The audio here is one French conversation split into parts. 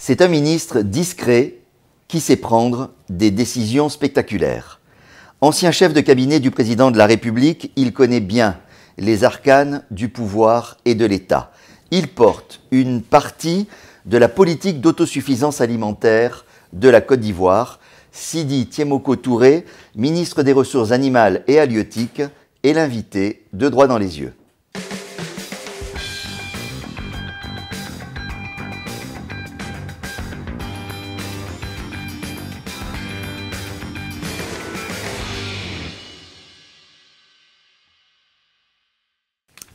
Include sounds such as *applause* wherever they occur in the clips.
C'est un ministre discret qui sait prendre des décisions spectaculaires. Ancien chef de cabinet du président de la République, il connaît bien les arcanes du pouvoir et de l'État. Il porte une partie de la politique d'autosuffisance alimentaire de la Côte d'Ivoire. Sidi Tiemoko Touré, ministre des Ressources animales et halieutiques, est l'invité de droit dans les yeux.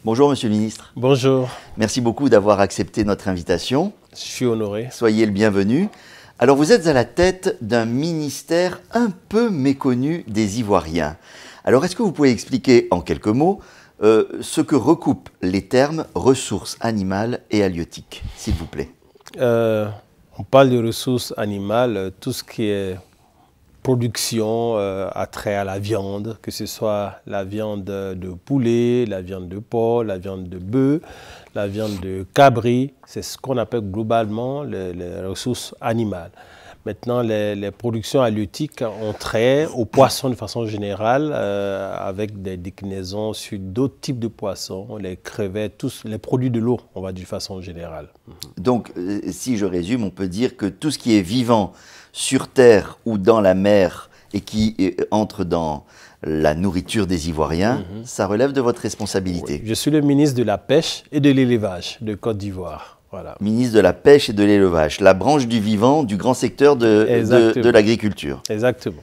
Bonjour, monsieur le ministre. Bonjour. Merci beaucoup d'avoir accepté notre invitation. Je suis honoré. Soyez le bienvenu. Alors, vous êtes à la tête d'un ministère un peu méconnu des Ivoiriens. Alors, est-ce que vous pouvez expliquer en quelques mots euh, ce que recoupent les termes ressources animales et halieutiques, s'il vous plaît euh, On parle de ressources animales, tout ce qui est production euh, à trait à la viande, que ce soit la viande de poulet, la viande de porc, la viande de bœuf, la viande de cabri. C'est ce qu'on appelle globalement les ressources animales. Maintenant, les, productions halieutiques ont trait aux poissons de façon générale, euh, avec des déclinaisons sur d'autres types de poissons, les crevettes, tous les produits de l'eau, on va dire de façon générale. Mhm. Donc, euh, si je résume, on peut dire que tout ce qui est vivant sur Terre ou dans la mer et qui euh, entre dans la nourriture des Ivoiriens, mhm. ça relève de votre responsabilité. Je suis le ministre de la Pêche et de l'Élevage de Côte d'Ivoire. Ministre de la Pêche et de l'Élevage, la branche du vivant du grand secteur de, l'agriculture. Exactement.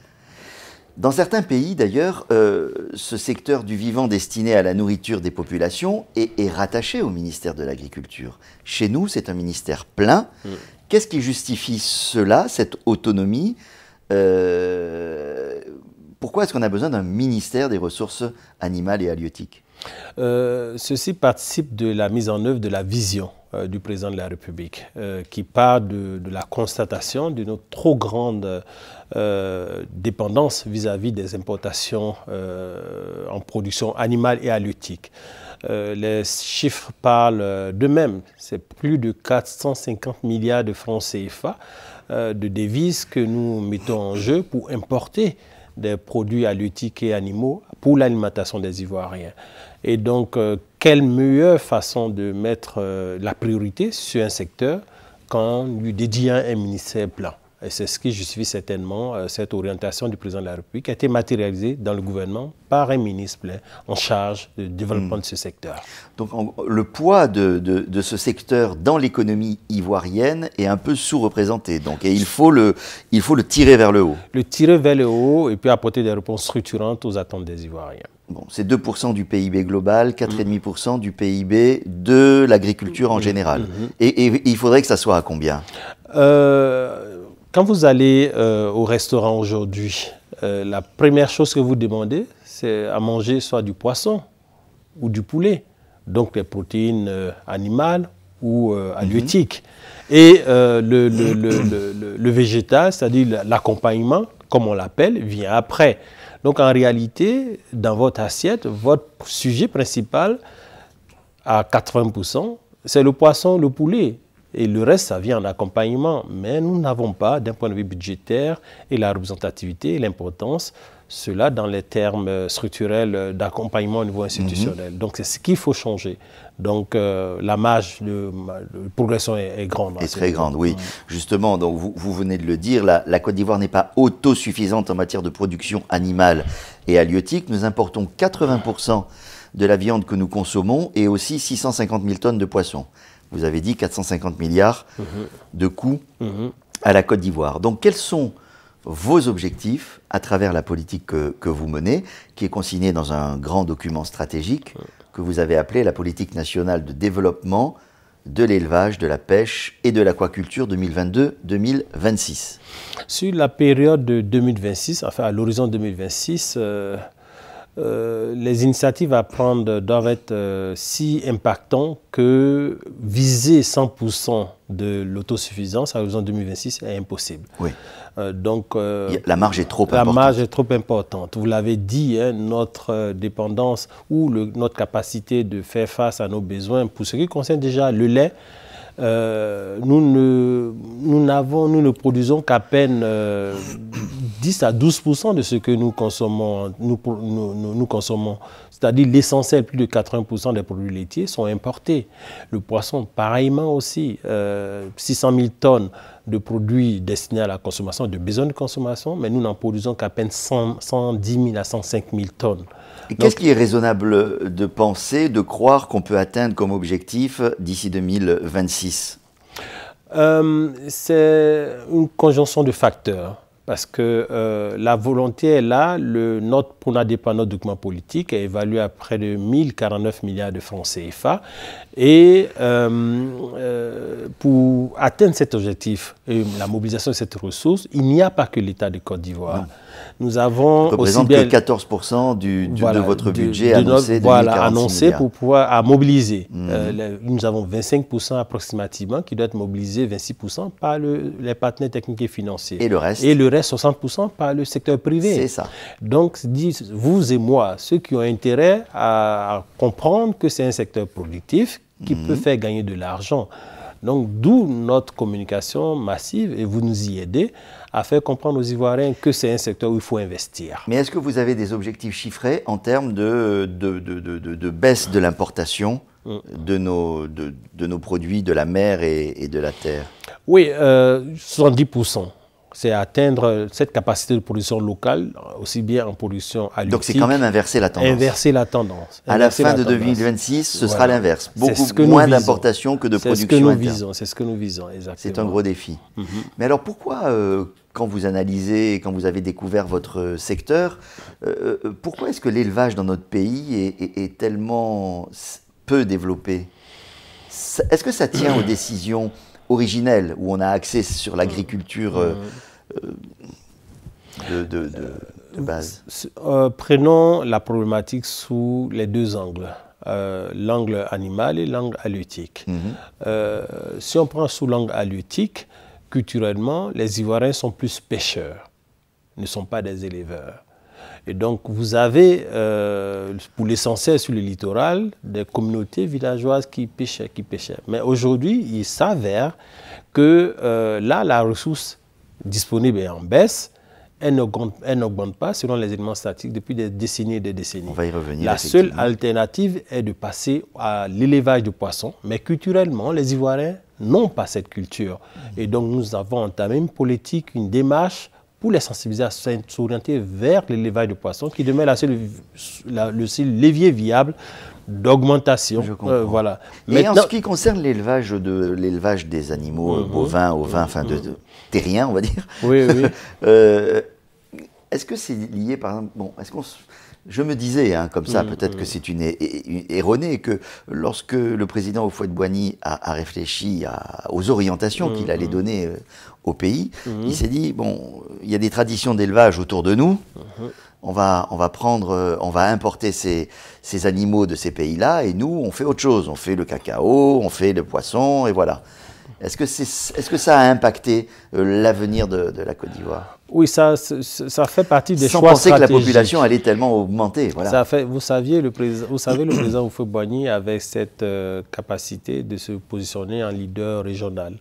Dans certains pays, d'ailleurs, euh, ce secteur du vivant destiné à la nourriture des populations est, rattaché au ministère de l'Agriculture. Chez nous, c'est un ministère plein. Mm. Qu'est-ce qui justifie cela, cette autonomie euh, Pourquoi est-ce qu'on a besoin d'un ministère des ressources animales et halieutiques euh, ceci participe de la mise en œuvre de la vision euh, du président de la République, euh, qui part de, la constatation d'une trop grande dépendance vis-à-vis -vis des importations en production animale et halieutique. les chiffres parlent d'eux-mêmes. C'est plus de 450 milliards de francs CFA de devises que nous mettons en jeu pour importer des produits halieutiques et animaux pour l'alimentation des Ivoiriens. Et donc, euh, quelle meilleure façon de mettre euh, la priorité sur un secteur qu'en lui dédiant un ministère plein c'est ce qui justifie certainement euh, cette orientation du président de la République qui a été matérialisée dans le gouvernement par un ministre en charge du développement hmm. de ce secteur. Donc le poids de, ce secteur dans l'économie ivoirienne est un peu sous-représenté. Donc, et il faut, le, tirer vers le haut. Le tirer vers le haut et puis apporter des réponses structurantes aux attentes des Ivoiriens. Bon, c'est 2% du PIB global, 4,5% hmm. du PIB de l'agriculture en hmm. général. Et, il faudrait que ça soit à combien euh, quand vous allez euh, au restaurant aujourd'hui, euh, la première chose que vous demandez, c'est à manger soit du poisson ou du poulet, donc des protéines euh, animales ou halieutiques. Mhm. Et le, végétal, c'est-à-dire l'accompagnement, comme on l'appelle, vient après. Donc en réalité, dans votre assiette, votre sujet principal, à 80%, c'est le poisson, le poulet. Et le reste, ça vient en accompagnement. Mais nous n'avons pas, d'un point de vue budgétaire, et la représentativité et l'importance, cela dans les termes euh, structurels euh, d'accompagnement au niveau institutionnel. Mhm. Donc c'est ce qu'il faut changer. Donc euh, la marge de, progression est, grande. Hein, est très grande, oui. Justement, donc vous, venez de le dire, la, la Côte d'Ivoire n'est pas autosuffisante en matière de production animale et halieutique. Nous importons 80% de la viande que nous consommons et aussi 650 000 tonnes de poissons vous avez dit 450 milliards mhm. de coûts mhm. à la Côte d'Ivoire. Donc quels sont vos objectifs à travers la politique que, vous menez, qui est consignée dans un grand document stratégique que vous avez appelé la politique nationale de développement de l'élevage, de la pêche et de l'aquaculture 2022-2026. Sur la période de 2026, enfin à l'horizon 2026, euh, les initiatives à prendre doivent être euh, si impactantes que viser 100% de l'autosuffisance à l'horizon 2026 est impossible. Euh, donc, la marge est trop importante. La marge est trop importante. Vous l'avez dit, hein, notre dépendance ou notre capacité de faire face à nos besoins, pour ce qui concerne déjà le lait, euh, nous, ne, nous, nous ne produisons qu'à peine 10 euh, à 12 de ce que nous consommons. Nous, consommons. C'est-à-dire l'essentiel, plus de 80 des produits laitiers sont importés. Le poisson, pareillement aussi, 600 euh, 000 tonnes de produits destinés à la consommation, de besoins de consommation, mais nous n'en produisons qu'à peine 110 000 à 105 000 tonnes. Qu'est-ce qui est raisonnable de penser, de croire qu'on peut atteindre comme objectif d'ici 2026 euh, C'est une conjonction de facteurs. Parce que euh, la volonté est là. Le, note pour notre document politique est évalué à près de 1049 milliards de francs CFA. Et euh, euh, pour atteindre cet objectif la mobilisation de cette ressource, il n'y a pas que l'État de Côte d'Ivoire. Nous avons aussi bien, que 14% du, de votre budget annoncé, annoncé pour pouvoir à mobiliser. Mhm. Euh, nous avons 25% approximativement qui doit être mobilisé, 26% par les partenaires techniques et financiers. Et le reste Et le reste, 60% par le secteur privé. C'est ça. Donc, vous et moi, ceux qui ont intérêt à, comprendre que c'est un secteur productif qui mhm. peut faire gagner de l'argent. Donc, d'où notre communication massive, et vous nous y aidez à faire comprendre aux Ivoiriens que c'est un secteur où il faut investir. Mais est-ce que vous avez des objectifs chiffrés en termes de, de, de, de baisse de l'importation mm. de nos, de, de, nos produits de la mer et, de la terre Oui, euh, 70%. C'est atteindre cette capacité de production locale, aussi bien en production à Donc c'est quand même inverser la tendance. Inverser la tendance. à la fin de 2026, ce sera l'inverse. Beaucoup moins d'importation que de production. C'est ce que nous visons, c'est ce que nous visons, exactement. C'est un gros défi. Mhm. Mais alors pourquoi euh, quand vous analysez quand vous avez découvert votre secteur, euh, euh, pourquoi est-ce que l'élevage dans notre pays est, tellement peu développé Est-ce que ça tient aux décisions originelles où on a accès sur l'agriculture euh, de, de, de, base Prenons la problématique sous les deux angles. l'angle animal et l'angle halieutique. Mhm. si on prend sous l'angle halieutique, culturellement, les Ivoiriens sont plus pêcheurs, ne sont pas des éleveurs. Et donc, vous avez, euh, pour l'essentiel sur le littoral, des communautés villageoises qui pêchaient, qui pêchaient. Mais aujourd'hui, il s'avère que euh, là, la ressource disponible est en baisse. Elle n'augmente pas selon les éléments statiques depuis des décennies et des décennies. On va y revenir. La seule alternative est de passer à l'élevage de poissons. Mais culturellement, les Ivoiriens n'ont pas cette culture. Et donc nous avons entamé une politique, une démarche pour les sensibiliser à s'orienter vers l'élevage de poissons, qui demeure la le seul levier viable d'augmentation. Euh, voilà. Mais en ce qui concerne l'élevage de des animaux mhm. bovins, ovins, enfin mhm. de, terriens, on va dire. Oui, oui. *laughs* Euh, est-ce que c'est lié, par exemple, bon, est-ce qu'on je me disais, hein, comme ça, mm, peut-être mm. que c'est une, erronée, que lorsque le président de Boigny a, réfléchi aux orientations mm, qu'il allait donner euh, au pays, il s'est dit bon, il y a des traditions d'élevage autour de nous. Mm-hmm. On va, prendre, euh, on va importer ces animaux de ces pays-là, et nous, on fait autre chose. On fait le cacao, on fait le poisson, et voilà. Est-ce que, est, ce que, ça a impacté euh, l'avenir de, la Côte d'Ivoire Oui, ça, ça fait partie des Sans penser que la population allait tellement augmenter. Ça fait, vous, saviez, le vous savez, le président oufou boigny avait cette euh, capacité de se positionner en leader régional.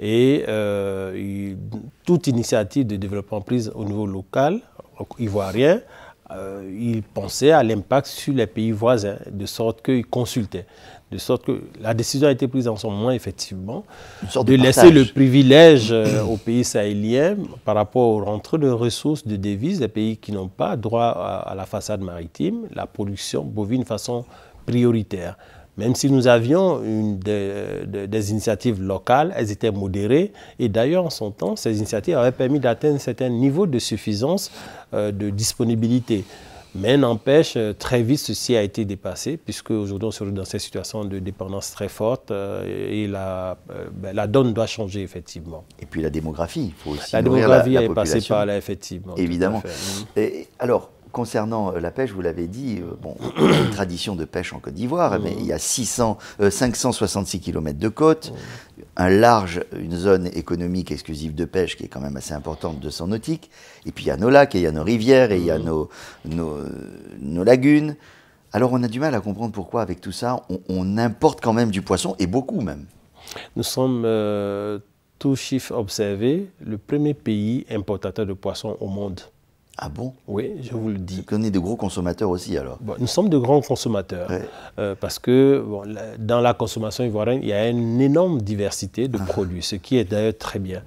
Et euh, toute initiative de développement prise au niveau local, ivoirien, il pensait à l'impact sur les pays voisins, de sorte qu'il consultait. De sorte que la décision a été prise en son moment, effectivement, de, laisser le privilège euh, aux pays sahéliens par rapport aux rentrées de ressources, de devises des pays qui n'ont pas droit à, la façade maritime, la production bovine façon prioritaire. Même si nous avions une euh, des initiatives locales, elles étaient modérées. Et d'ailleurs, en son temps, ces initiatives avaient permis d'atteindre un certain niveau de suffisance, euh, de disponibilité. Mais n'empêche, euh, très vite, ceci a été dépassé, puisque aujourd'hui, on se retrouve dans cette situation de dépendance très forte euh, et la, euh, ben, la donne doit changer, effectivement. Et puis la démographie, il faut aussi. La démographie la, est passée par là, effectivement. Évidemment. Mhm. Et, alors, concernant euh, la pêche, vous l'avez dit, euh, bon, *coughs* une tradition de pêche en Côte d'Ivoire, mais il y a 600, 566 km de côte, un large, une zone économique exclusive de pêche qui est quand même assez importante, 200 nautique. et puis il y a nos lacs, et il y a nos rivières, et il y a nos, euh, nos, lagunes. Alors on a du mal à comprendre pourquoi avec tout ça, on, importe quand même du poisson, et beaucoup même. Nous sommes, tous tout chiffre observé, le premier pays importateur de poissons au monde. Ah bon Oui, je vous le dis. Vous est de gros consommateurs aussi alors Nous sommes de grands consommateurs euh, parce que dans la consommation ivoirienne, il y a une énorme diversité de ah. produits, ce qui est d'ailleurs très bien.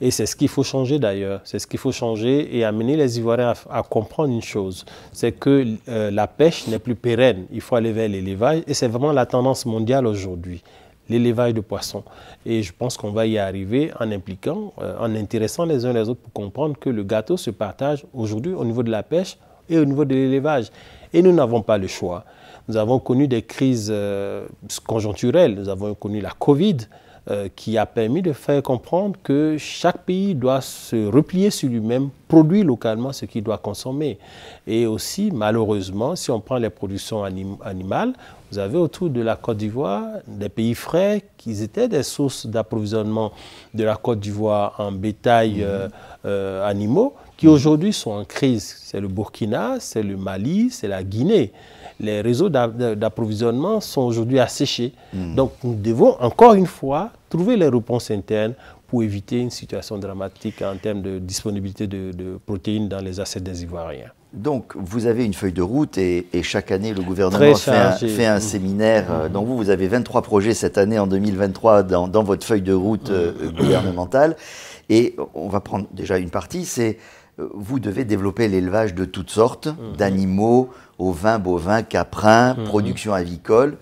Et c'est ce qu'il faut changer d'ailleurs. C'est ce qu'il faut changer et amener les Ivoiriens à, comprendre une chose c'est que euh, la pêche n'est plus pérenne. Il faut aller vers l'élevage et c'est vraiment la tendance mondiale aujourd'hui l'élevage de poissons. Et je pense qu'on va y arriver en impliquant, euh, en intéressant les uns les autres pour comprendre que le gâteau se partage aujourd'hui au niveau de la pêche et au niveau de l'élevage. Et nous n'avons pas le choix. Nous avons connu des crises euh, conjoncturelles, nous avons connu la Covid, euh, qui a permis de faire comprendre que chaque pays doit se replier sur lui-même, produire localement ce qu'il doit consommer. Et aussi, malheureusement, si on prend les productions animales, vous avez autour de la Côte d'Ivoire des pays frais qui étaient des sources d'approvisionnement de la Côte d'Ivoire en bétail mhm. euh, euh, animaux qui mhm. aujourd'hui sont en crise. C'est le Burkina, c'est le Mali, c'est la Guinée. Les réseaux d'approvisionnement sont aujourd'hui asséchés. Mhm. Donc nous devons encore une fois trouver les réponses internes pour éviter une situation dramatique en termes de disponibilité de, protéines dans les assets des Ivoiriens. Donc, vous avez une feuille de route et, chaque année, le gouvernement fait un, séminaire. Euh, Donc, vous, vous avez 23 projets cette année, en 2023, dans, votre feuille de route euh, euh, gouvernementale. Et on va prendre déjà une partie, c'est vous devez développer l'élevage de toutes sortes, mmh. d'animaux d'animaux, ovins, bovins, caprins, mmh. production avicole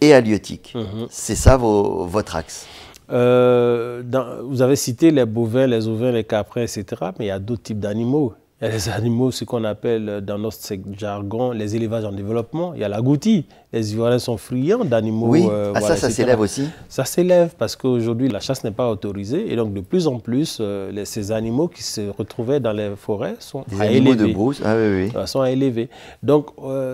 et halieutique. Mhm. C'est ça votre axe. Euh, vous avez cité les bovins, les ovins, les caprins, etc. Mais il y a d'autres types d'animaux. Il y a les animaux, ce qu'on appelle euh, dans notre jargon les élevages en développement. Il y a la goutti. Les Ivoiriens sont friands d'animaux. Oui, euh, ah, ça, ça s'élève aussi Ça s'élève parce qu'aujourd'hui, la chasse n'est pas autorisée. Et donc, de plus en plus, euh, ces animaux qui se retrouvaient dans les forêts sont Des animaux de brousse, ah oui, oui. sont à élever. Donc,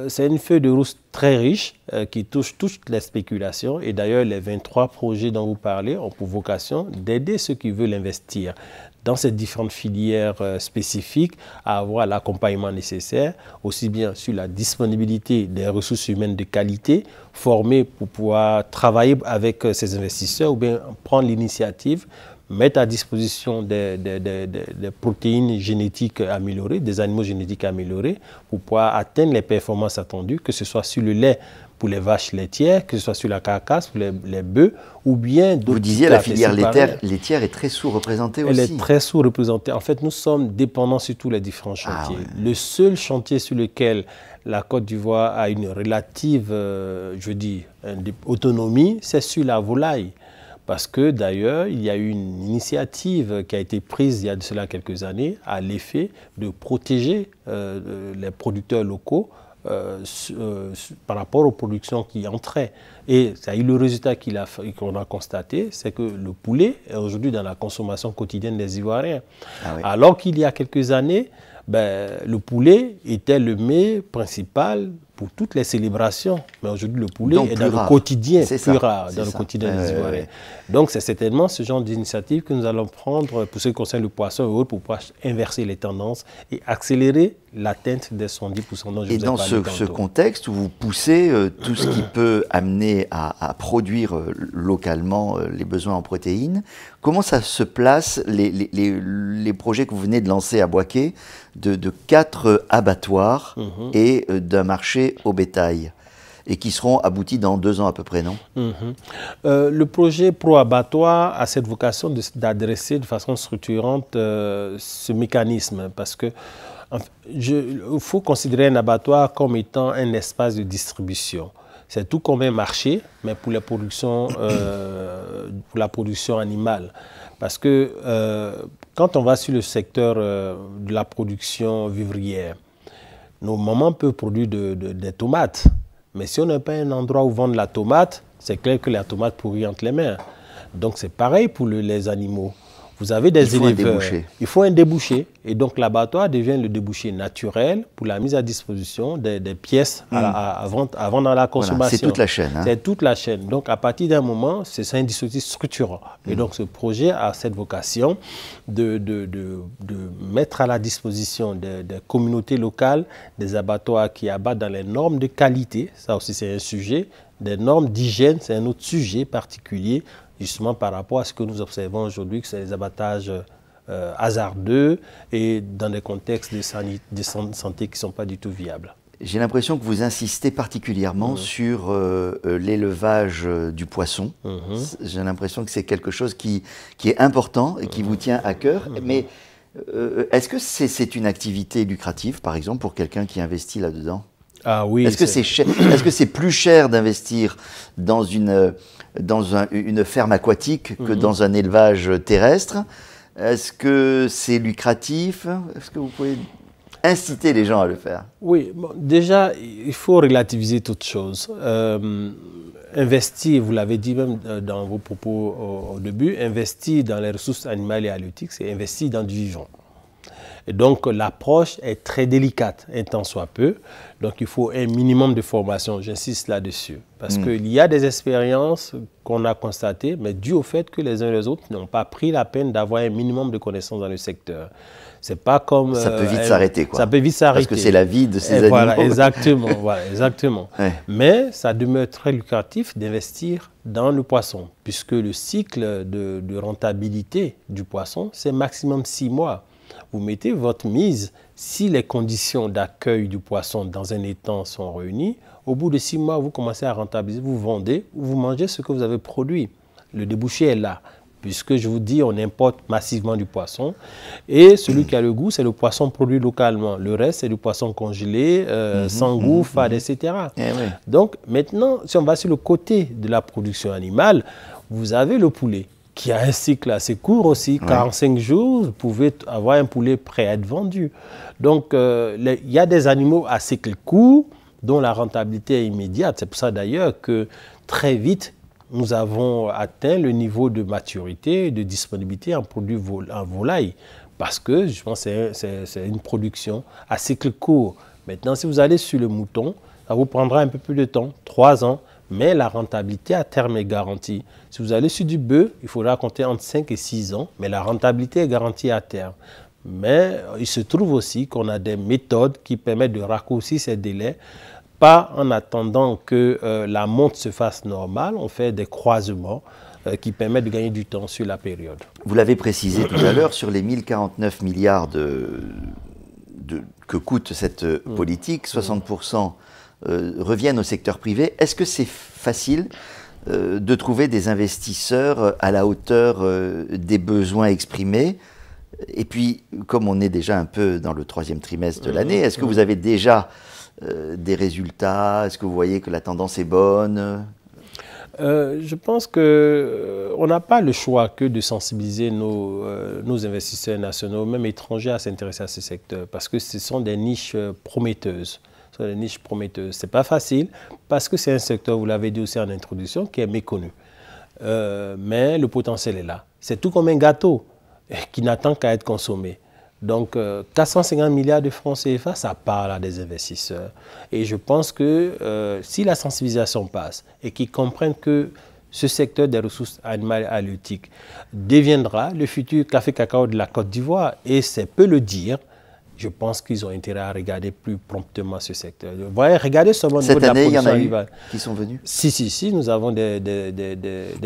c'est une feuille de rousse très riche qui touche toutes les spéculations. Et d'ailleurs, les 23 projets dont vous parlez ont pour vocation d'aider ceux qui veulent investir dans ces différentes filières euh, spécifiques à avoir l'accompagnement nécessaire, aussi bien sur la disponibilité des ressources humaines de qualité, formées pour pouvoir travailler avec euh, ces investisseurs ou bien prendre l'initiative mettre à disposition des, protéines génétiques améliorées, des animaux génétiques améliorés, pour pouvoir atteindre les performances attendues, que ce soit sur le lait, pour les vaches laitières, que ce soit sur la carcasse, pour les, bœufs, ou bien d'autres. Vous disiez la filière laitière, est très sous-représentée aussi. Elle est très sous-représentée. En fait, nous sommes dépendants sur tous les différents ah chantiers. Le seul chantier sur lequel la Côte d'Ivoire a une relative, euh, je dis, autonomie, c'est sur la volaille. Parce que d'ailleurs, il y a eu une initiative qui a été prise il y a de cela quelques années à l'effet de protéger euh, euh, les producteurs locaux euh, euh, par rapport aux productions qui entraient. Et ça, le résultat qu'on a, constaté, c'est que le poulet est aujourd'hui dans la consommation quotidienne des Ivoiriens. Ah Alors qu'il y a quelques années, ben, le poulet était le mets principal toutes les célébrations. Mais aujourd'hui, le poulet est dans le quotidien, plus rare dans le quotidien des Ivoiriens. Donc, c'est certainement ce genre d'initiative que nous allons prendre pour ce qui concerne le poisson et autres, pour pouvoir inverser les tendances et accélérer l'atteinte des 110% Et dans ce, contexte où vous poussez euh, tout ce qui *clears throat* peut amener à, produire euh, localement euh, les besoins en protéines, comment ça se place, les, les, les, projets que vous venez de lancer à Boisquet, de, quatre abattoirs mhm. et d'un marché au bétail et qui seront aboutis dans deux ans à peu près, non mhm. euh, Le projet pro-abattoir a cette vocation d'adresser de, façon structurante euh, ce mécanisme parce que il faut considérer un abattoir comme étant un espace de distribution. C'est tout comme un marché, mais pour euh, pour la production animale. Parce que quand on va sur le secteur de la production vivrière, nos mamans peuvent produire des tomates, mais si on n'a pas un endroit où vendre la tomate, c'est clair que la tomate pourrit entre les mains. Donc c'est pareil pour les animaux. Vous avez des éleveurs, il faut un débouché. Et donc l'abattoir devient le débouché naturel pour la mise à disposition des, pièces avant à, la hmm. consommation. c'est toute la chaîne. Hein. C'est toute la chaîne. Donc à partir d'un moment, c'est un dispositif structurant. Et hmm. donc ce projet a cette vocation de, mettre à la disposition des, communautés locales des abattoirs qui abattent dans les normes de qualité. Ça aussi c'est un sujet. Des normes d'hygiène, c'est un autre sujet particulier justement par rapport à ce que nous observons aujourd'hui, que c'est les abattages euh, hasardeux et dans des contextes de, santé qui ne sont pas du tout viables. J'ai l'impression que vous insistez particulièrement mmh. sur euh, euh, l'élevage du poisson. Mmh. J'ai l'impression que c'est quelque chose qui, qui, est important et qui mmh. vous tient à cœur. Mais est-ce que c'est une activité lucrative, par exemple, pour quelqu'un qui investit là-dedans ah oui. Est-ce que c'est est -ce c'est plus cher d'investir dans une dans une ferme aquatique que mhm. dans un élevage terrestre. Est-ce que c'est lucratif Est-ce que vous pouvez inciter les gens à le faire Oui, déjà, il faut relativiser toute chose. Euh, investir, vous l'avez dit même euh, dans vos propos au, au, début, investir dans les ressources animales et halieutiques, c'est investir dans du vivant. Et donc l'approche est très délicate, un temps soit peu. Donc il faut un minimum de formation, j'insiste là-dessus. Parce hmm. qu'il y a des expériences qu'on a constatées, mais dû au fait que les uns et les autres n'ont pas pris la peine d'avoir un minimum de connaissances dans le secteur. C'est pas comme. Ça peut vite euh, s'arrêter, quoi. Ça peut vite s'arrêter. Parce que c'est la vie de ces animaux. *laughs* Voilà, exactement. exactement. Mais ça demeure très lucratif d'investir dans le poisson, puisque le cycle de, de rentabilité du poisson, c'est maximum six mois vous mettez votre mise. Si les conditions d'accueil du poisson dans un étang sont réunies, au bout de six mois, vous commencez à rentabiliser, vous vendez vous mangez ce que vous avez produit. Le débouché est là, puisque je vous dis, on importe massivement du poisson. Et celui qui a le goût, c'est le poisson produit localement. Le reste, c'est du poisson congelé, euh, mhm, sans mhm, goût, fade, mhm. etc. Eh Donc maintenant, si on va sur le côté de la production animale, vous avez le poulet qui a un cycle assez court aussi, 45 jours, vous pouvez avoir un poulet prêt à être vendu. Donc, euh, il y a des animaux à cycle court dont la rentabilité est immédiate. C'est pour ça d'ailleurs que très vite, nous avons atteint le niveau de maturité, de disponibilité en produits en volaille. Parce que, je pense, c'est une production à cycle court. Maintenant, si vous allez sur le mouton, ça vous prendra un peu plus de temps, trois ans, mais la rentabilité à terme est garantie. Si vous allez sur du bœuf, il faudra compter entre 5 et 6 ans, mais la rentabilité est garantie à terme. Mais euh, il se trouve aussi qu'on a des méthodes qui permettent de raccourcir ces délais, pas en attendant que euh, la monte se fasse normale, on fait des croisements euh, qui permettent de gagner du temps sur la période. Vous l'avez précisé tout à l'heure, sur les 1049 milliards de, que coûte cette mm. politique, 60% euh, reviennent au secteur privé. Est-ce que c'est facile euh, de trouver des investisseurs euh, à la hauteur des besoins exprimés Et puis, comme on est déjà un peu dans le troisième trimestre de mmh, l'année, est-ce que mmh. vous avez déjà des résultats Est-ce que vous voyez que la tendance est bonne je pense qu'on n'a pas le choix que de sensibiliser nos, nos investisseurs nationaux, même étrangers, à s'intéresser à ce secteur, parce que ce sont des niches prometteuses. Sur les niches prometteuses. Ce n'est pas facile parce que c'est un secteur, vous l'avez dit aussi en introduction, qui est méconnu. Euh, mais le potentiel est là. C'est tout comme un gâteau qui n'attend qu'à être consommé. Donc, 450 euh, milliards de francs CFA, ça parle à des investisseurs. Et je pense que euh, si la sensibilisation passe et qu'ils comprennent que ce secteur des ressources animales halieutiques deviendra le futur café-cacao de la Côte d'Ivoire, et c'est peu le dire, je pense qu'ils ont intérêt à regarder plus promptement ce secteur. voyez, regardez seulement Cette de qui sont venus Si, si, si. Nous avons des,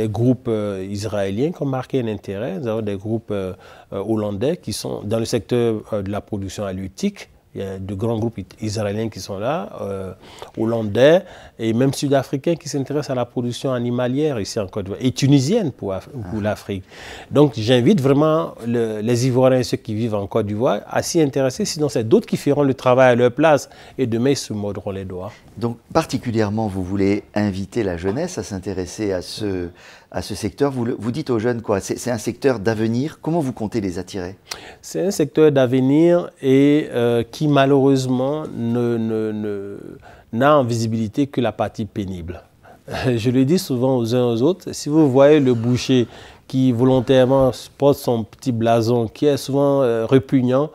groupes euh, israéliens qui ont marqué un intérêt. Nous avons des groupes euh, euh, hollandais qui sont dans le secteur de la production halieutique. Il y a de grands groupes israéliens qui sont là, euh, hollandais, et même sud-africains qui s'intéressent à la production animalière ici en Côte d'Ivoire, et tunisienne pour, ah. l'Afrique. Donc j'invite vraiment les Ivoiriens et ceux qui vivent en Côte d'Ivoire à s'y intéresser, sinon c'est d'autres qui feront le travail à leur place, et demain ils se mordront les doigts. Donc particulièrement, vous voulez inviter la jeunesse à s'intéresser à ce, à ce secteur. Vous, vous dites aux jeunes quoi C'est un secteur d'avenir. Comment vous comptez les attirer C'est un secteur d'avenir et euh, qui malheureusement n'a en visibilité que la partie pénible. *laughs* Je le dis souvent aux uns aux autres, si vous voyez le boucher qui volontairement porte son petit blason, qui est souvent repugnant, répugnant,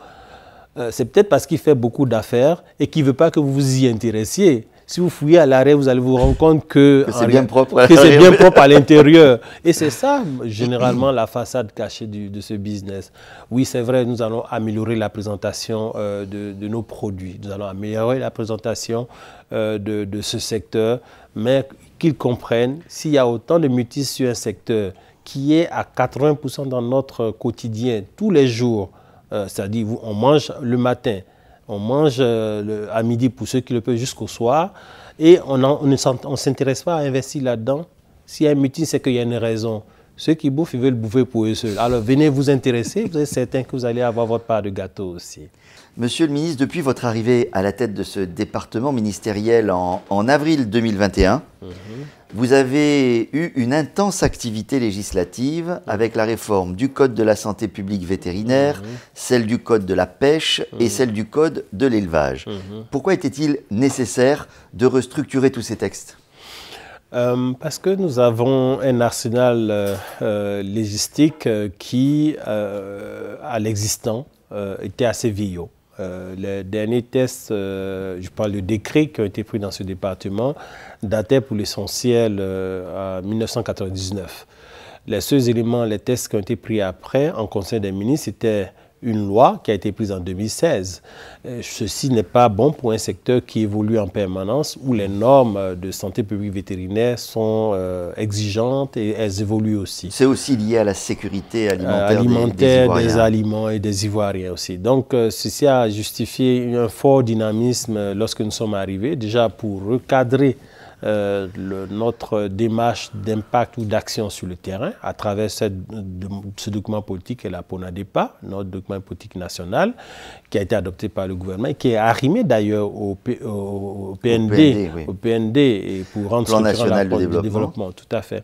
euh, c'est peut-être parce qu'il fait beaucoup d'affaires et qu'il ne veut pas que vous vous y intéressiez. Si vous fouillez à l'arrêt, vous allez vous rendre compte que, c'est bien propre, à l'intérieur. Et c'est ça, *laughs* généralement, la façade cachée de ce business. Oui, c'est vrai, nous allons améliorer la présentation euh, de, nos produits. Nous allons améliorer la présentation euh, de, ce secteur. Mais qu'ils comprennent, s'il y a autant de mutis sur un secteur qui est à 80% dans notre quotidien, tous les jours, euh, c'est-à-dire on mange le matin, on mange euh, le, à midi pour ceux qui le peuvent jusqu'au soir, et on, on ne s'intéresse pas à investir là-dedans. S'il y a un meeting, c'est qu'il y a une raison. Ceux qui bouffent, ils veulent bouffer pour eux seuls. Alors venez vous intéresser, vous êtes certain que vous allez avoir votre part de gâteau aussi. Monsieur le ministre, depuis votre arrivée à la tête de ce département ministériel en, avril 2021, vous avez eu une intense activité législative avec la réforme du Code de la santé publique vétérinaire, mhm. celle du Code de la pêche et mhm. celle du Code de l'élevage. Mhm. Pourquoi était-il nécessaire de restructurer tous ces textes euh, parce que nous avons un arsenal euh, euh, légistique qui, à l'existant, était assez vieillot. Euh, le les derniers tests, euh, je parle de décrets qui ont été pris dans ce département, dataient pour l'essentiel euh, à 1999. Les seuls éléments, les tests qui ont été pris après en Conseil des ministres, c'était une loi qui a été prise en 2016. Euh, ceci n'est pas bon pour un secteur qui évolue en permanence, où les normes de santé publique vétérinaire sont euh, exigeantes et elles évoluent aussi. C'est aussi lié à la sécurité alimentaire, euh, alimentaire des, aliments et des Ivoiriens aussi. Donc ceci a justifié un fort dynamisme lorsque nous sommes arrivés, déjà pour recadrer euh, le, notre démarche d'impact ou d'action sur le terrain à travers ce document politique et la PONADEPA, notre document politique national, qui a été adopté par le gouvernement et qui est arrimé d'ailleurs au, PND, au PND, pour rendre Plan national de développement. Tout à fait.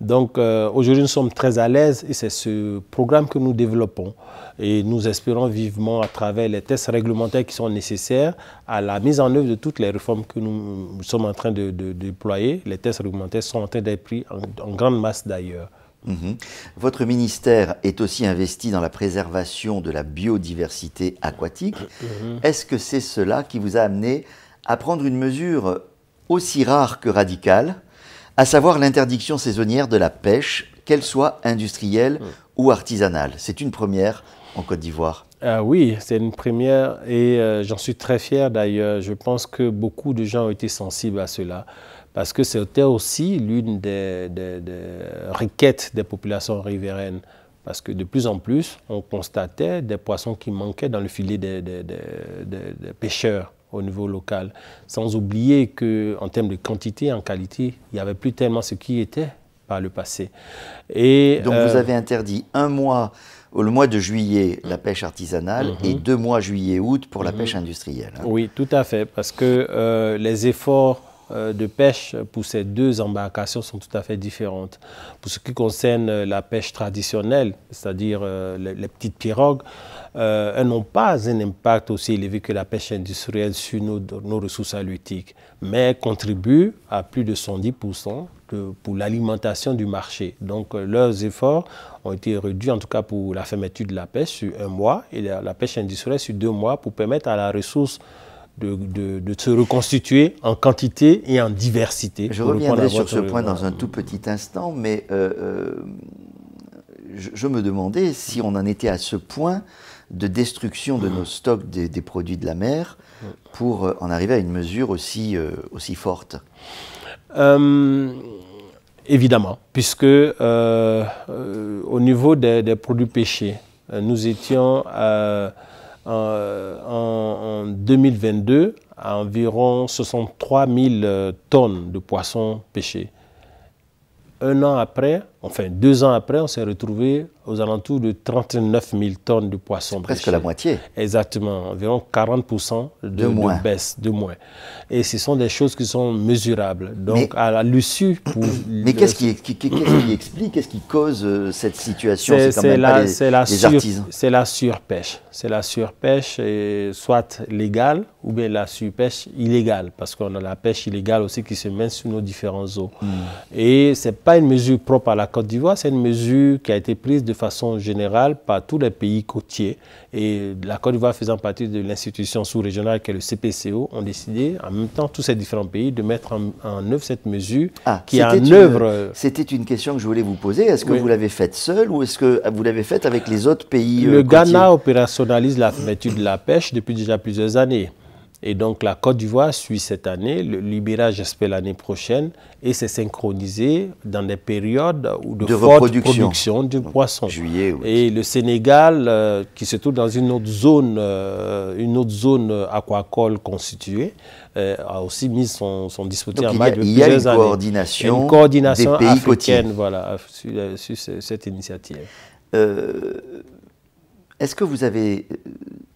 Donc euh, aujourd'hui, nous sommes très à l'aise et c'est ce programme que nous développons et nous espérons vivement à travers les tests réglementaires qui sont nécessaires à la mise en œuvre de toutes les réformes que nous, sommes en train de, de Déployer Les tests réglementaires sont en train d'être pris en, grande masse d'ailleurs. Mhm. Votre ministère est aussi investi dans la préservation de la biodiversité aquatique. Mhm. Est-ce que c'est cela qui vous a amené à prendre une mesure aussi rare que radicale, à savoir l'interdiction saisonnière de la pêche, qu'elle soit industrielle mhm. ou artisanale C'est une première en Côte d'Ivoire. Euh, oui, c'est une première et euh, j'en suis très fier d'ailleurs. Je pense que beaucoup de gens ont été sensibles à cela parce que c'était aussi l'une des, requêtes des populations riveraines. Parce que de plus en plus, on constatait des poissons qui manquaient dans le filet des, pêcheurs au niveau local. Sans oublier qu'en termes de quantité, en qualité, il n'y avait plus tellement ce qui était par le passé. Et, Donc vous euh, avez interdit un mois le mois de juillet, mm. la pêche artisanale, mm-hmm. et deux mois juillet-août pour la mm-hmm. pêche industrielle. Hein. Oui, tout à fait, parce que euh, les efforts euh, de pêche pour ces deux embarcations sont tout à fait différentes. Pour ce qui concerne euh, la pêche traditionnelle, c'est-à-dire les, petites pirogues, elles n'ont pas un impact aussi élevé que la pêche industrielle sur nos, ressources halieutiques, mais contribuent à plus de 110% pour l'alimentation du marché. Donc euh, leurs efforts ont été réduits, en tout cas pour la fermeture de la pêche sur un mois et la, pêche industrielle sur deux mois pour permettre à la ressource de, de, se reconstituer en quantité et en diversité. Je reviendrai sur ce point dans un tout petit instant, mais euh, euh, je, me demandais si on en était à ce point de destruction de nos stocks des, produits de la mer pour en arriver à une mesure aussi, aussi forte. Euh, évidemment, puisque euh, euh, au niveau des, produits pêchés, nous étions en, 2022 à environ 63 000 tonnes de poissons pêchés. Un an après, Enfin, deux ans après, on s'est retrouvé aux alentours de 39 000 tonnes de poissons. Presque la moitié. Exactement, environ 40 de, baisse, de moins. Et ce sont des choses qui sont mesurables. Donc, *clears throat* mais, à l'issue. mais qu'est-ce qui, explique, qu'est-ce qui cause euh, cette situation C'est la, les, la, la surpêche. C'est la surpêche, soit légale ou bien la surpêche illégale, parce qu'on a la pêche illégale aussi qui se mène sur nos différents eaux. Hmm. Et ce pas une mesure propre à la Côte d'Ivoire, c'est une mesure qui a été prise de façon générale par tous les pays côtiers. Et la Côte d'Ivoire faisant partie de l'institution sous-régionale qui est le CPCO, ont décidé, en même temps, tous ces différents pays, de mettre en, en œuvre cette mesure ah, qui est en œuvre. Euh, c'était une question que je voulais vous poser. Est-ce que vous l'avez faite seule ou est-ce que vous l'avez faite avec les autres pays Le euh, Ghana opérationnalise la fermeture de la pêche depuis déjà plusieurs années. Et donc la Côte d'Ivoire suit cette année, le Libéra j'espère l'année prochaine, et s'est synchronisé dans des périodes de, forte production du poisson. Juillet, Et le Sénégal, euh, qui se trouve dans une autre zone, euh, une autre zone aquacole constituée, euh, a aussi mis son, son dispositif en depuis plusieurs années. Il il y a une, coordination une coordination, des pays côtiers. voilà, sur, cette initiative. Est-ce que vous avez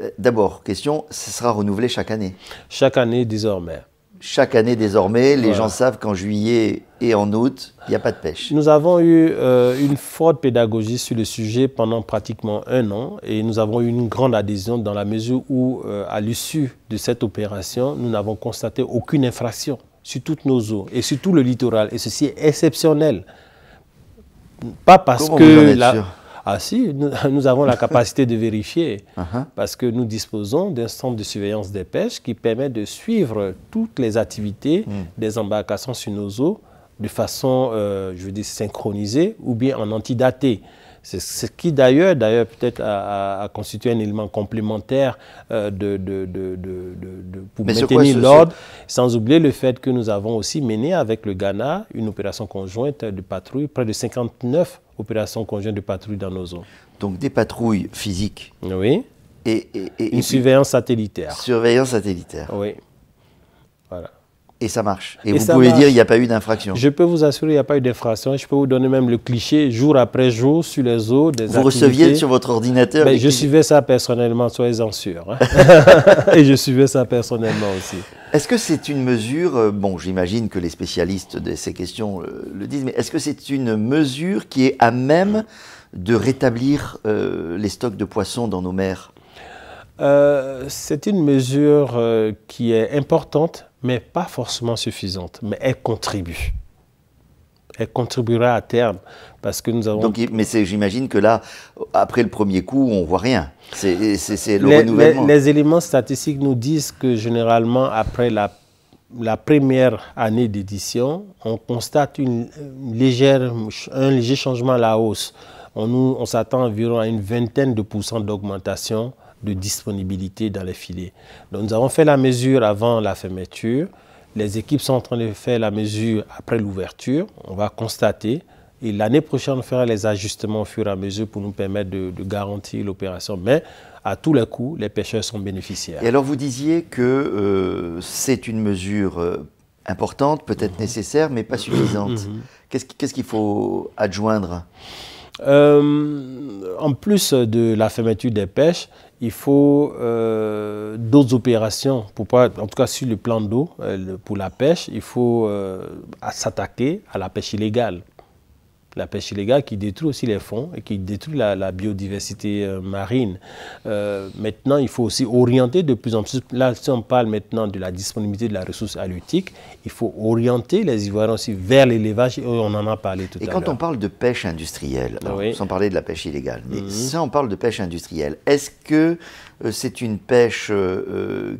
euh, d'abord, question, ce sera renouvelé chaque année Chaque année désormais. Chaque année désormais, les gens savent qu'en juillet et en août, il n'y a pas de pêche. Nous avons eu euh, une forte pédagogie sur le sujet pendant pratiquement un an et nous avons eu une grande adhésion dans la mesure où, euh, à l'issue de cette opération, nous n'avons constaté aucune infraction sur toutes nos eaux et sur tout le littoral. Et ceci est exceptionnel. Pas parce que... Ah si, *laughs* nous, avons la capacité de vérifier, *laughs* uh-huh. parce que nous disposons d'un centre de surveillance des pêches qui permet de suivre toutes les activités hmm. des embarcations sur nos eaux de façon, euh, je veux dire, synchronisée ou bien en antidaté. C'est ce qui d'ailleurs, d'ailleurs peut-être a, constitué un élément complémentaire euh, de, de, de, pour maintenir l'ordre, sans oublier le fait que nous avons aussi mené avec le Ghana une opération conjointe de patrouille, près de 59 opération conjointe de patrouille dans nos eaux. Donc des patrouilles physiques. Oui. Et, une surveillance satellitaire. Surveillance satellitaire. Oui. Et ça marche. Et, vous pouvez dire, il n'y a pas eu d'infraction. Je peux vous assurer, il n'y a pas eu d'infraction. Je peux vous donner même le cliché, jour après jour, sur les eaux, des Vous receviez sur votre ordinateur ben, Je suivais ça personnellement, soyez-en sûrs. Hein. *laughs* et je suivais ça personnellement aussi. Est-ce que c'est une mesure, euh, bon, j'imagine que les spécialistes de ces questions euh, le disent, mais est-ce que c'est une mesure qui est à même de rétablir euh, les stocks de poissons dans nos mers C'est une mesure qui est importante mais pas forcément suffisante, mais elle contribue. Elle contribuera à terme parce que nous avons. Donc, mais j'imagine que là, après le premier coup, on voit rien. C'est le les, renouvellement. Les, éléments statistiques nous disent que généralement, après la, la première année d'édition, on constate une, légère, un léger changement à la hausse. On, on s'attend environ à une vingtaine de pourcents d'augmentation de disponibilité dans les filets. Donc nous avons fait la mesure avant la fermeture. Les équipes sont en train de faire la mesure après l'ouverture. On va constater. Et l'année prochaine, on fera les ajustements au fur et à mesure pour nous permettre de, garantir l'opération. Mais à tous les coups, les pêcheurs sont bénéficiaires. Et alors vous disiez que euh, c'est une mesure euh, importante, peut-être mhm. nécessaire, mais pas suffisante. Mhm. Qu'est-ce qu'il faut adjoindre euh, en plus de la fermeture des pêches, il faut euh, d'autres opérations, pour pas, en tout cas sur le plan d'eau, euh, pour la pêche, il faut euh, s'attaquer à la pêche illégale la pêche illégale qui détruit aussi les fonds et qui détruit la, biodiversité euh, marine. Euh, maintenant, il faut aussi orienter de plus en plus, là si on parle maintenant de la disponibilité de la ressource halieutique, il faut orienter les Ivoiriens aussi vers l'élevage, on en a parlé tout à l'heure. Et quand on parle de pêche industrielle, sans parler de la pêche illégale, mais mhm. si on parle de pêche industrielle, est-ce que euh, c'est une pêche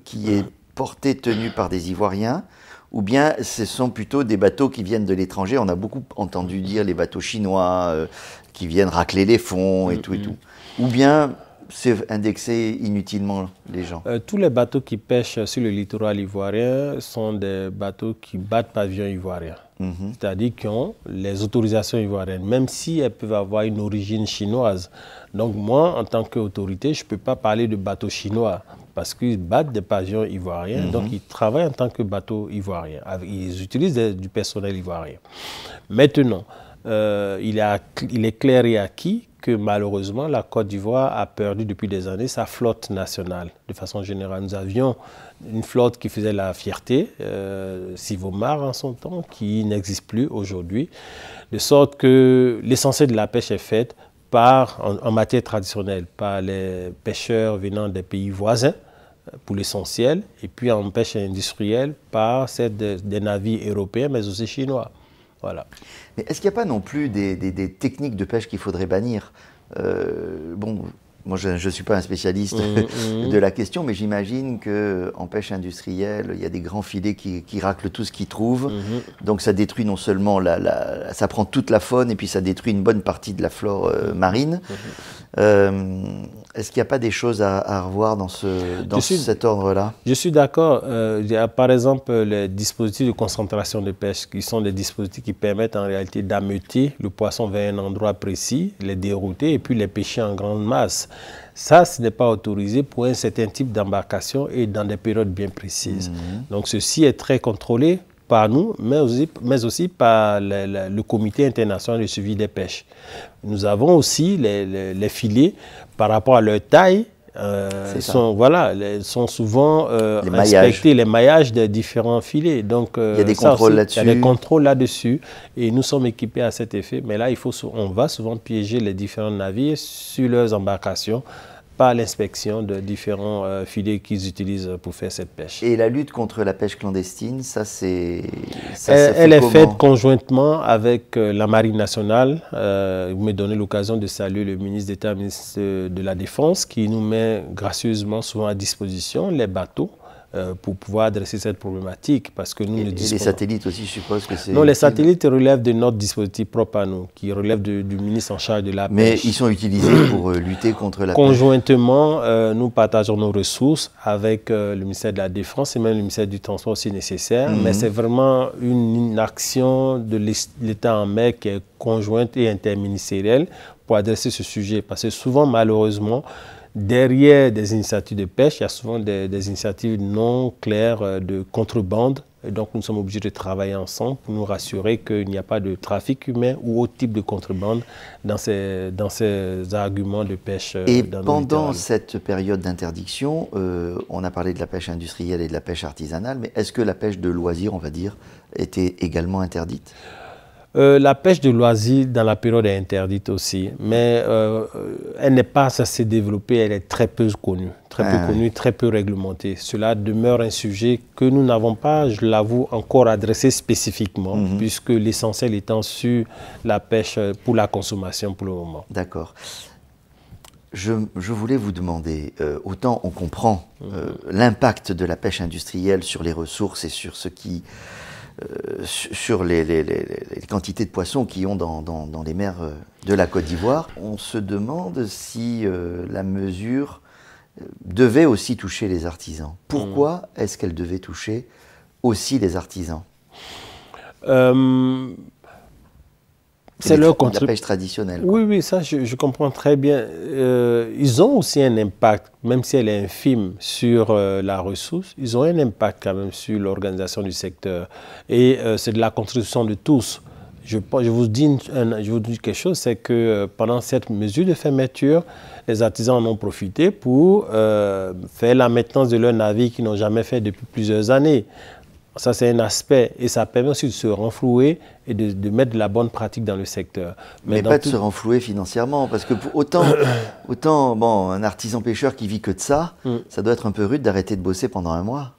qui est portée, tenue par des Ivoiriens ou bien ce sont plutôt des bateaux qui viennent de l'étranger. On a beaucoup entendu dire les bateaux chinois euh, qui viennent racler les fonds et mm, tout et mm. tout. Ou bien c'est indexé inutilement les gens euh, Tous les bateaux qui pêchent sur le littoral ivoirien sont des bateaux qui battent pavillon ivoirien. Mhm. C'est-à-dire qui ont les autorisations ivoiriennes, même si elles peuvent avoir une origine chinoise. Donc moi, en tant qu'autorité, je ne peux pas parler de bateaux chinois parce qu'ils battent des pavillons ivoiriens, mhm. donc ils travaillent en tant que bateau ivoirien. Ils utilisent du personnel ivoirien. Maintenant, euh, il, il, est clair et acquis que malheureusement, la Côte d'Ivoire a perdu depuis des années sa flotte nationale. De façon générale, nous avions une flotte qui faisait la fierté, euh, Sivomar en son temps, qui n'existe plus aujourd'hui, de sorte que l'essentiel de la pêche est faite par, en, matière traditionnelle, par les pêcheurs venant des pays voisins, euh, pour l'essentiel, et puis en pêche industrielle, par celle des navires européens, mais aussi chinois. Voilà. Mais est-ce qu'il n'y a pas non plus des, techniques de pêche qu'il faudrait bannir euh, bon, moi, je ne suis pas un spécialiste mmh, *laughs* mmh. de la question, mais j'imagine qu'en pêche industrielle, il y a des grands filets qui, raclent tout ce qu'ils trouvent. Mmh, Donc, ça détruit non seulement la, la, ça prend toute la faune et puis ça détruit une bonne partie de la flore euh, marine. Euh, est-ce qu'il n'y a pas des choses à, revoir dans, ce, dans cet ordre-là Je suis d'accord. Euh, par exemple, les dispositifs de concentration de pêche, qui sont des dispositifs qui permettent en réalité d'ameuter le poisson vers un endroit précis, les dérouter et puis les pêcher en grande masse. Ça, ce n'est pas autorisé pour un certain type d'embarcation et dans des périodes bien précises. Mmh. Donc ceci est très contrôlé nous, mais aussi, mais aussi par le, Comité international de suivi des pêches. Nous avons aussi les, filets par rapport à leur taille. Euh, sont, voilà, sont souvent euh, les les maillages des différents filets. Donc, euh, il y a des contrôles là-dessus. Il y a des contrôles là-dessus et nous sommes équipés à cet effet. Mais là, il faut, on va souvent piéger les différents navires sur leurs embarcations à l'inspection de différents euh, filets qu'ils utilisent pour faire cette pêche. Et la lutte contre la pêche clandestine, ça c'est... Elle, est faite conjointement avec euh, la Marine nationale. Euh, vous me donnez l'occasion de saluer le ministre d'État, ministre de la Défense, qui nous met gracieusement souvent à disposition les bateaux euh, pour pouvoir adresser cette problématique parce que nous et, ne disposons... les satellites aussi, je suppose que c'est... Non, les satellites relèvent de notre dispositif propre à nous, qui relève du ministre en charge de la pêche. Mais ils sont utilisés *clears throat* pour euh, lutter contre la Conjointement, euh, nous partageons nos ressources avec le ministère de la Défense et même le ministère du Transport si nécessaire. Mhm. Mais c'est vraiment une, une action de l'État en mer qui est conjointe et interministérielle pour adresser ce sujet. Parce que souvent, malheureusement, derrière des initiatives de pêche, il y a souvent des, initiatives non claires euh, de contrebande. donc nous sommes obligés de travailler ensemble pour nous rassurer qu'il n'y a pas de trafic humain ou autre type de contrebande dans ces, arguments de pêche. Euh, et pendant cette période d'interdiction, euh, on a parlé de la pêche industrielle et de la pêche artisanale, mais est-ce que la pêche de loisirs, on va dire, était également interdite euh, la pêche de loisirs dans la période est interdite aussi, mais euh, elle n'est pas assez développée, elle est très peu connue, très peu ah connue, très peu réglementée. Cela demeure un sujet que nous n'avons pas, je l'avoue, encore adressé spécifiquement, mhm. puisque l'essentiel étant sur la pêche euh, pour la consommation pour le moment. D'accord. Je, voulais vous demander, autant on comprend mhm. l'impact de la pêche industrielle sur les ressources et sur ce qui euh, sur les, quantités de poissons qu'ils ont dans, les mers euh, de la Côte d'Ivoire. On se demande si euh, la mesure devait aussi toucher les artisans. Pourquoi hmm. est-ce qu'elle devait toucher aussi les artisans c'est leur contribution. pêche traditionnelle. Oui, oui, ça, je, comprends très bien. Euh, ils ont aussi un impact, même si elle est infime, sur euh, la ressource. Ils ont un impact quand même sur l'organisation du secteur. Et euh, c'est de la contribution de tous. Je, je, vous dis je, vous dis, quelque chose, c'est que pendant cette mesure de fermeture, les artisans en ont profité pour faire la maintenance de leurs navires qu'ils n'ont jamais fait depuis plusieurs années. Ça, c'est un aspect et ça permet aussi de se renflouer et de, mettre de la bonne pratique dans le secteur. Mais, pas de se renflouer financièrement, parce que autant, *coughs* autant bon, un artisan pêcheur qui vit que de ça, hmm. ça doit être un peu rude d'arrêter de bosser pendant un mois.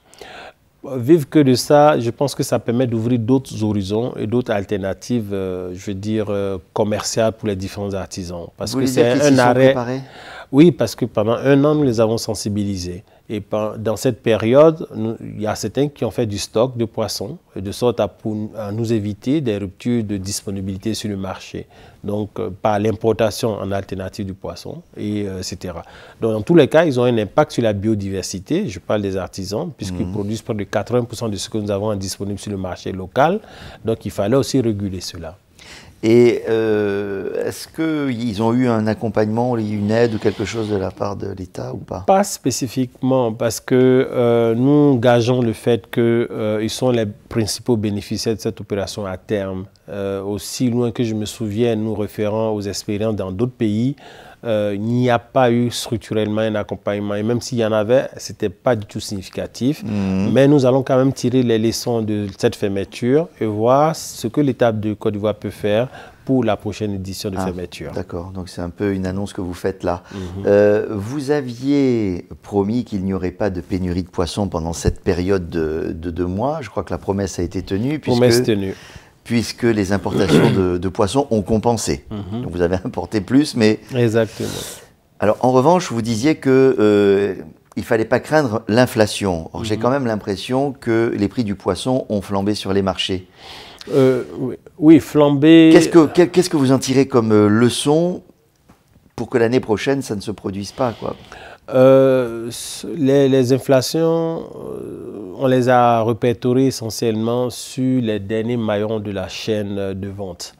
Vivre que de ça, je pense que ça permet d'ouvrir d'autres horizons et d'autres alternatives, euh, je veux dire, euh, commerciales pour les différents artisans. Parce que c'est un arrêt. Oui, parce que pendant un an, nous les avons sensibilisés. Et dans cette période, il y a certains qui ont fait du stock de poissons, de sorte à, nous éviter des ruptures de disponibilité sur le marché, donc euh, par l'importation en alternative du poisson, etc. Euh, donc dans tous les cas, ils ont un impact sur la biodiversité, je parle des artisans, puisqu'ils mhm. produisent près de 80% de ce que nous avons disponible sur le marché local, donc il fallait aussi réguler cela. Et euh, est-ce qu'ils ont eu un accompagnement, une aide ou quelque chose de la part de l'État ou pas Pas spécifiquement, parce que euh, nous gageons le fait qu'ils euh, sont les principaux bénéficiaires de cette opération à terme. aussi loin que je me souviens, nous référons aux expériences dans d'autres pays. Euh, il n'y a pas eu structurellement un accompagnement. Et même s'il y en avait, ce n'était pas du tout significatif. Mhm. Mais nous allons quand même tirer les leçons de cette fermeture et voir ce que l'étape de Côte d'Ivoire peut faire pour la prochaine édition de ah, fermeture. D'accord, donc c'est un peu une annonce que vous faites là. Mhm. Euh, vous aviez promis qu'il n'y aurait pas de pénurie de poissons pendant cette période de, deux mois. Je crois que la promesse a été tenue. Promesse tenue puisque les importations de, poissons ont compensé. Mhm. Donc vous avez importé plus, mais... Exactement. Alors en revanche, vous disiez que... Euh, il fallait pas craindre l'inflation. Or, j'ai mhm. quand même l'impression que les prix du poisson ont flambé sur les marchés. Euh, oui, flambé. Qu'est-ce que, qu'est-ce que vous en tirez comme euh, leçon pour que l'année prochaine, ça ne se produise pas quoi euh, les, inflations, euh, on les a répertoriées essentiellement sur les derniers maillons de la chaîne de vente.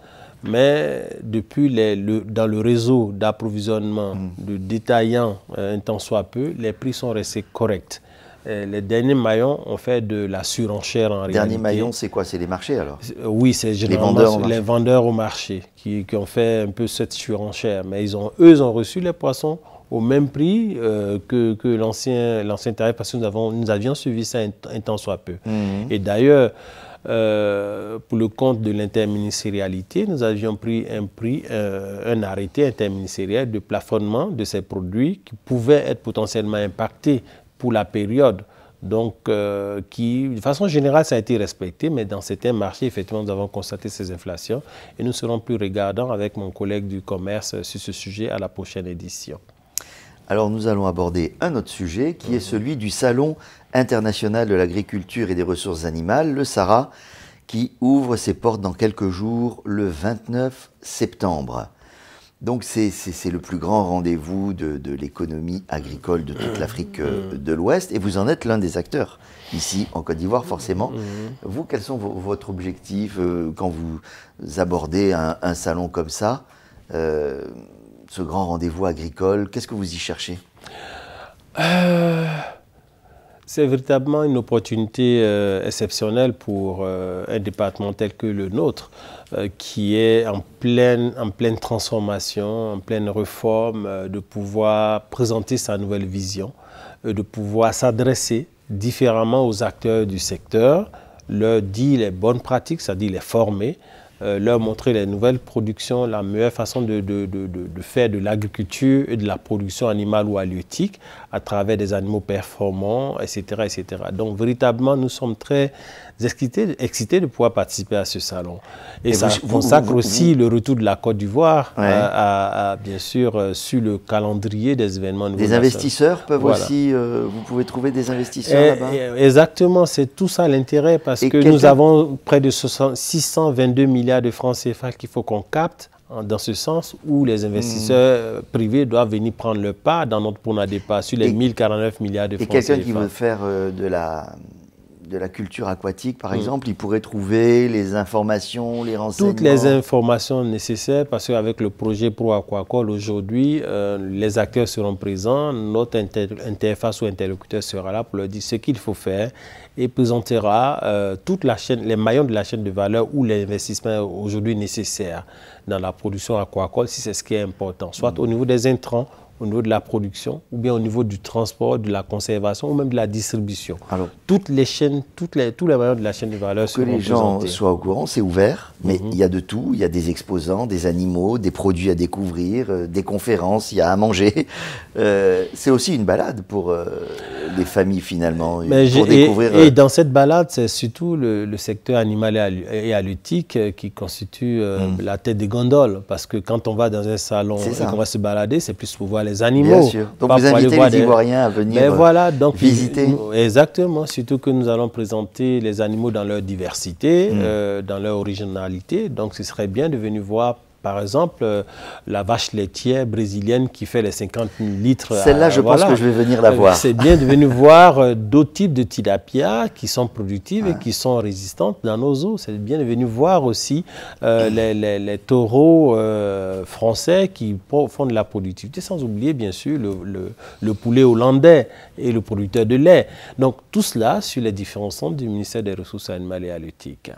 Mais depuis les, dans le réseau d'approvisionnement hmm. de détaillants, euh, un temps soit peu, les prix sont restés corrects. les derniers maillons ont fait de la surenchère en réalité. Dernier maillon, c'est quoi C'est les marchés alors Oui, c'est généralement les vendeurs, les vendeurs, au marché qui, ont fait un peu cette surenchère. Mais ils ont, eux, ont reçu les poissons au même prix euh, que, l'ancien tarif parce que nous, avons, avions suivi ça un, temps soit peu. Mhm. Et d'ailleurs, euh, pour le compte de l'interministérialité, nous avions pris un prix, euh, un arrêté interministériel de plafonnement de ces produits qui pouvaient être potentiellement impactés pour la période. Donc, de façon générale, ça a été respecté, mais dans certains marchés, effectivement, nous avons constaté ces inflations et nous serons plus regardants avec mon collègue du commerce sur ce sujet à la prochaine édition. Alors nous allons aborder un autre sujet qui est celui du Salon international de l'agriculture et des ressources animales, le SARA, qui ouvre ses portes dans quelques jours, le 29 septembre. Donc c'est le plus grand rendez-vous de, l'économie agricole de toute l'Afrique euh, de l'Ouest, et vous en êtes l'un des acteurs ici en Côte d'Ivoire forcément. Vous, quels sont votre objectif euh, quand vous abordez un, salon comme ça euh, ce grand rendez-vous agricole Qu'est-ce que vous y cherchez euh, C'est véritablement une opportunité euh, exceptionnelle pour euh, un département tel que le nôtre, qui est en pleine, en pleine transformation, en pleine réforme, de pouvoir présenter sa nouvelle vision, de pouvoir s'adresser différemment aux acteurs du secteur, leur dire les bonnes pratiques, c'est-à-dire les former, euh, leur montrer les nouvelles productions, la meilleure façon de, de, de, faire de l'agriculture et de la production animale ou halieutique à travers des animaux performants, etc., etc. Donc véritablement, nous sommes très excités, excité de pouvoir participer à ce salon. Et, ça consacre aussi le retour de la Côte d'Ivoire, euh, à, bien sûr, euh, sur le calendrier des événements. Des investisseurs peuvent aussi, euh, vous pouvez trouver des investisseurs là-bas Exactement, c'est tout ça l'intérêt, parce que nous avons près de 622 milliards de francs CFA qu'il faut qu'on capte dans ce sens où les investisseurs hmm. privés doivent venir prendre le pas dans notre point à départ sur les 1049 milliards de francs. Et quelqu'un qui veut faire de la de la culture aquatique, par mm. exemple, il pourrait trouver les informations, les renseignements Toutes les informations nécessaires, parce qu'avec le projet Pro aquacole aujourd'hui, euh, les acteurs seront présents, notre interface ou interlocuteur sera là pour leur dire ce qu'il faut faire et présentera euh, toute la chaîne, les maillons de la chaîne de valeur ou l'investissement aujourd'hui nécessaire dans la production aquacole, si c'est ce qui est important, soit mm. au niveau des intrants, au niveau de la production, ou bien au niveau du transport, de la conservation, ou même de la distribution. toutes les chaînes, toutes les, tous les valeurs de la chaîne de valeur sont Que les gens soient au courant, c'est ouvert, mais mhm. il y a de tout. Il y a des exposants, des animaux, des produits à découvrir, euh, des conférences, il y a à manger. *laughs* Euh, c'est aussi une balade pour euh, les familles, finalement, pour découvrir... Et, dans cette balade, c'est surtout le, secteur animal et halutique qui constitue mm. la tête des gondoles, parce que quand on va dans un salon et qu'on va se balader, c'est plus pour voir les animaux. Bien sûr. Donc vous invitez les Ivoiriens à venir ben euh, visiter. Exactement, surtout que nous allons présenter les animaux dans leur diversité, hmm. euh, dans leur originalité. Donc ce serait bien de venir voir par exemple, euh, la vache laitière brésilienne qui fait les 50 000 litres. Celle-là, je euh, pense que je vais venir la euh, voir. C'est bien de venir *laughs* voir d'autres types de tilapia qui sont productives et qui sont résistantes dans nos eaux. C'est bien de venir voir aussi les, taureaux français qui font de la productivité, sans oublier bien sûr le, poulet hollandais et le producteur de lait. Donc tout cela sur les différents centres du ministère des Ressources animales et halieutiques.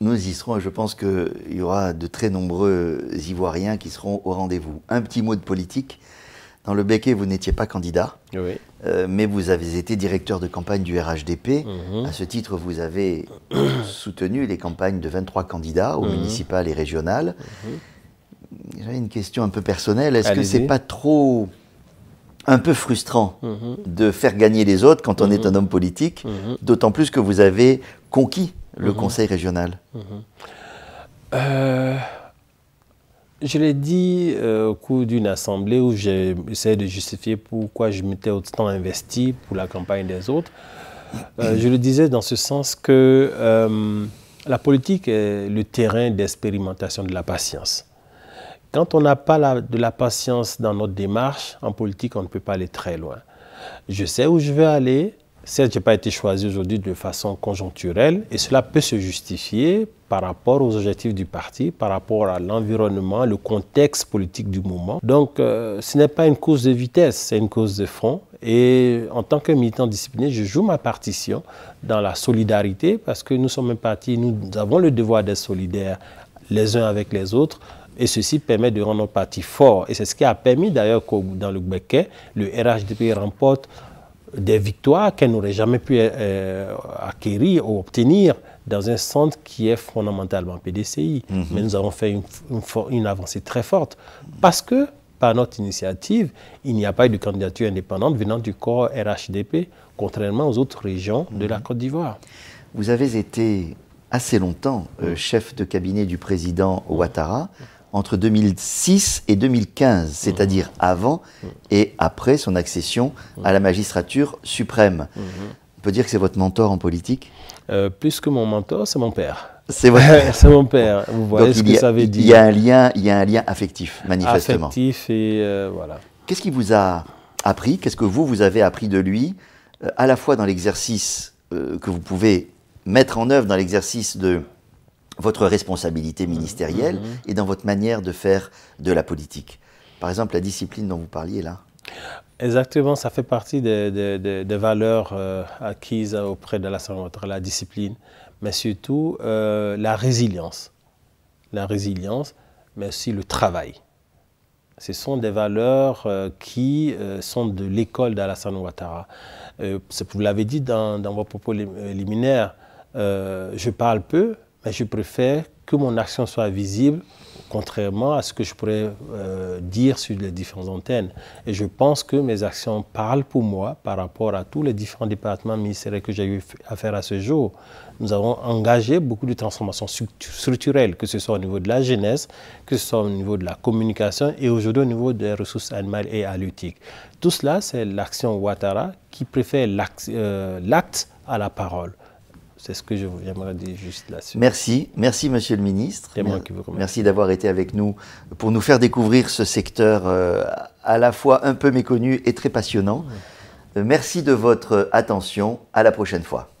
Nous y serons et je pense qu'il y aura de très nombreux Ivoiriens qui seront au rendez-vous. Un petit mot de politique. Dans le Béquet, vous n'étiez pas candidat, euh, mais vous avez été directeur de campagne du RHDP. Mhm. À ce titre, vous avez *coughs* soutenu les campagnes de 23 candidats aux mhm. municipal municipales et régionales. Mhm. une question un peu personnelle. Est-ce que c'est pas trop un peu frustrant de faire gagner les autres quand on est un homme politique, d'autant plus que vous avez conquis le mhm. conseil régional mhm. euh, Je l'ai dit euh, au cours d'une assemblée où j'ai essayé de justifier pourquoi je m'étais autant investi pour la campagne des autres. Euh, *clears throat* je le disais dans ce sens que la politique est le terrain d'expérimentation de la patience. Quand on n'a pas de la patience dans notre démarche, en politique, on ne peut pas aller très loin. Je sais où je vais aller, Certes, je n'ai pas été choisi aujourd'hui de façon conjoncturelle et cela peut se justifier par rapport aux objectifs du parti, par rapport à l'environnement, le contexte politique du moment. Donc, euh, ce n'est pas une cause de vitesse, c'est une cause de fond. Et en tant que militant discipliné, je joue ma partition dans la solidarité parce que nous sommes un parti, nous avons le devoir d'être solidaires les uns avec les autres. Et ceci permet de rendre nos parti forts. Et c'est ce qui a permis d'ailleurs que dans le Gbeke, le RHDP remporte des victoires qu'elle n'aurait jamais pu euh, euh, acquérir ou obtenir dans un centre qui est fondamentalement PDCI. Mhm. Mais nous avons fait une, avancée très forte parce que, par notre initiative, il n'y a pas eu de candidature indépendante venant du corps RHDP, contrairement aux autres régions de la mhm. Côte d'Ivoire. Vous avez été assez longtemps euh, chef de cabinet du président Ouattara entre 2006 et 2015, c'est-à-dire mhm. avant et après son accession à la magistrature suprême. Mhm. On peut dire que c'est votre mentor en politique euh, Plus que mon mentor, c'est mon père. C'est mon *laughs* père. c'est mon père. Vous voyez ce que ça veut dire. Il y a un lien, il y a un lien affectif, manifestement. Affectif et euh, voilà. Qu'est-ce qui vous a appris Qu'est-ce que vous vous avez appris de lui, euh, à la fois dans l'exercice que vous pouvez mettre en œuvre dans l'exercice de votre responsabilité ministérielle mhm. et dans votre manière de faire de la politique. Par exemple, la discipline dont vous parliez là. Exactement, ça fait partie des, valeurs euh, acquises auprès de la la discipline, mais surtout euh, la résilience. La résilience, mais aussi le travail. Ce sont des valeurs euh, qui sont de l'école d'Alassane Ouattara. vous l'avez dit dans, vos propos liminaires, je parle peu, mais je préfère que mon action soit visible contrairement à ce que je pourrais euh, dire sur les différentes antennes. Et je pense que mes actions parlent pour moi par rapport à tous les différents départements ministériels que j'ai eu à faire à ce jour. Nous avons engagé beaucoup de transformations structurelles, que ce soit au niveau de la jeunesse, que ce soit au niveau de la communication et aujourd'hui au niveau des ressources animales et halieutiques. Tout cela, c'est l'action Ouattara qui préfère euh, l'acte à la parole. C'est ce que je j'aimerais dire juste là-dessus. Merci, merci Monsieur le Ministre. vous remercie. Merci d'avoir été avec nous pour nous faire découvrir ce secteur euh, à la fois un peu méconnu et très passionnant. Euh, merci de votre attention. À la prochaine fois.